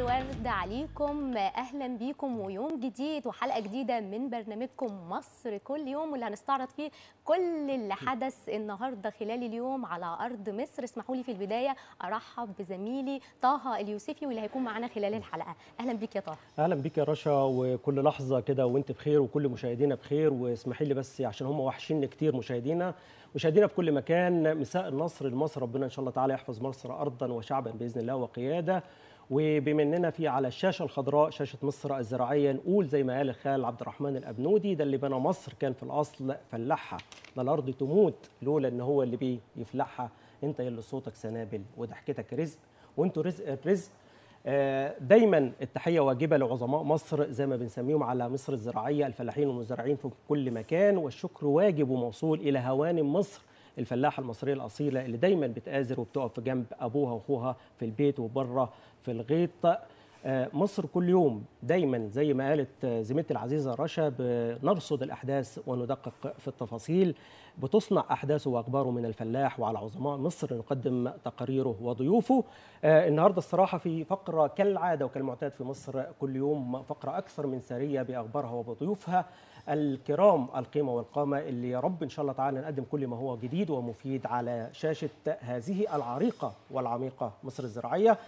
الورد عليكم اهلا بيكم ويوم جديد وحلقه جديده من برنامجكم مصر كل يوم واللي هنستعرض فيه كل اللي حدث النهارده خلال اليوم على ارض مصر اسمحوا لي في البدايه ارحب بزميلي طه اليوسفي واللي هيكون معانا خلال الحلقه اهلا بيك يا طه اهلا بيك يا رشا وكل لحظه كده وانت بخير وكل مشاهدينا بخير واسمحي لي بس عشان هم وحشين كتير مشاهدينا مشاهدينا في كل مكان مساء النصر لمصر ربنا ان شاء الله تعالى يحفظ مصر ارضا وشعبا باذن الله وقياده وبما اننا في على الشاشه الخضراء شاشه مصر الزراعيه نقول زي ما قال الخال عبد الرحمن الابنودي ده اللي بنى مصر كان في الاصل فلاحها ده الارض تموت لولا ان هو اللي بيفلحها انت اللي صوتك سنابل وضحكتك رزق وانتوا رزق الرزق آه، دايما التحيه واجبه لعظماء مصر زي ما بنسميهم على مصر الزراعيه الفلاحين والمزارعين في كل مكان والشكر واجب وموصول الى هوان مصر الفلاحه المصريه الاصيله اللي دايما بتآزر وبتقف جنب ابوها واخوها في البيت وبره في الغيط آه، مصر كل يوم دايما زي ما قالت آه، زميلتي العزيزه رشا بنرصد الاحداث وندقق في التفاصيل بتصنع احداثه واخباره من الفلاح وعلى عظماء مصر نقدم تقاريره وضيوفه آه، النهارده الصراحه في فقره كالعاده وكالمعتاد في مصر كل يوم فقره اكثر من سريه باخبارها وبضيوفها الكرام القيمه والقامه اللي يا رب ان شاء الله تعالى نقدم كل ما هو جديد ومفيد على شاشه هذه العريقه والعميقه مصر الزراعيه